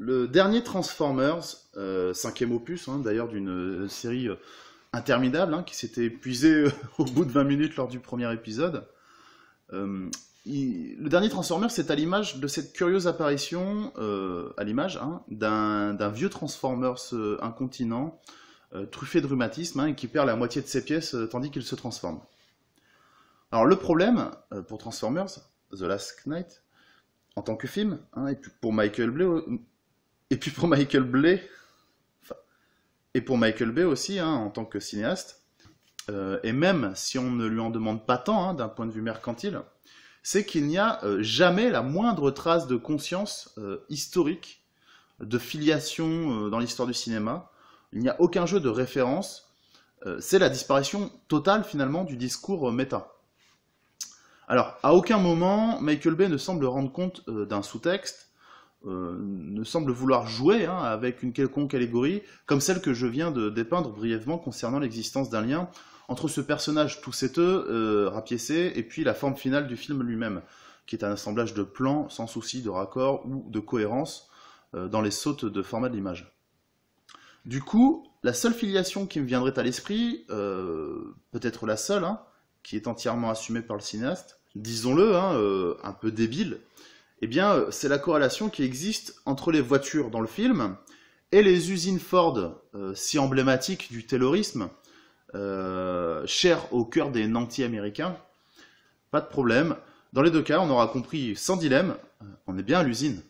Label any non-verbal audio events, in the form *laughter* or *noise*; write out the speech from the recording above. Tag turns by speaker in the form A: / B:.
A: le dernier Transformers, euh, cinquième opus hein, d'ailleurs d'une euh, série euh, interminable hein, qui s'était épuisée *laughs* au bout de 20 minutes lors du premier épisode. le dernier Transformers, c'est à l'image de cette curieuse apparition, à l'image hein, d'un vieux Transformers incontinent, truffé de rhumatisme, et qui perd la moitié de ses pièces tandis qu'il se transforme. Alors le problème pour Transformers, The Last Knight, en tant que film, et pour Michael Bay. Et puis pour Michael Bay, et pour Michael Bay aussi, hein, en tant que cinéaste, euh, et même si on ne lui en demande pas tant hein, d'un point de vue mercantile, c'est qu'il n'y a euh, jamais la moindre trace de conscience euh, historique, de filiation dans l'histoire du cinéma. Il n'y a aucun jeu de référence. c'est la disparition totale finalement du discours méta. Alors, à aucun moment, Michael Bay ne semble rendre compte d'un sous-texte, euh, ne semble vouloir jouer hein, avec une quelconque allégorie, comme celle que je viens de dépeindre brièvement concernant l'existence d'un lien entre ce personnage tout et euh, rapiécé, et puis la forme finale du film lui-même, qui est un assemblage de plans sans souci de raccord ou de cohérence euh, dans les sautes de format de l'image. Du coup, la seule filiation qui me viendrait à l'esprit, peut-être la seule, hein, qui est entièrement assumée par le cinéaste, disons-le, hein, un peu débile, eh bien, euh, c'est la corrélation qui existe entre les voitures dans le film et les usines Ford, euh, si emblématiques du taylorisme, euh, chères au cœur des nantis américains. Pas de problème. Dans les deux cas, on aura compris sans dilemme, on est bien à l'usine.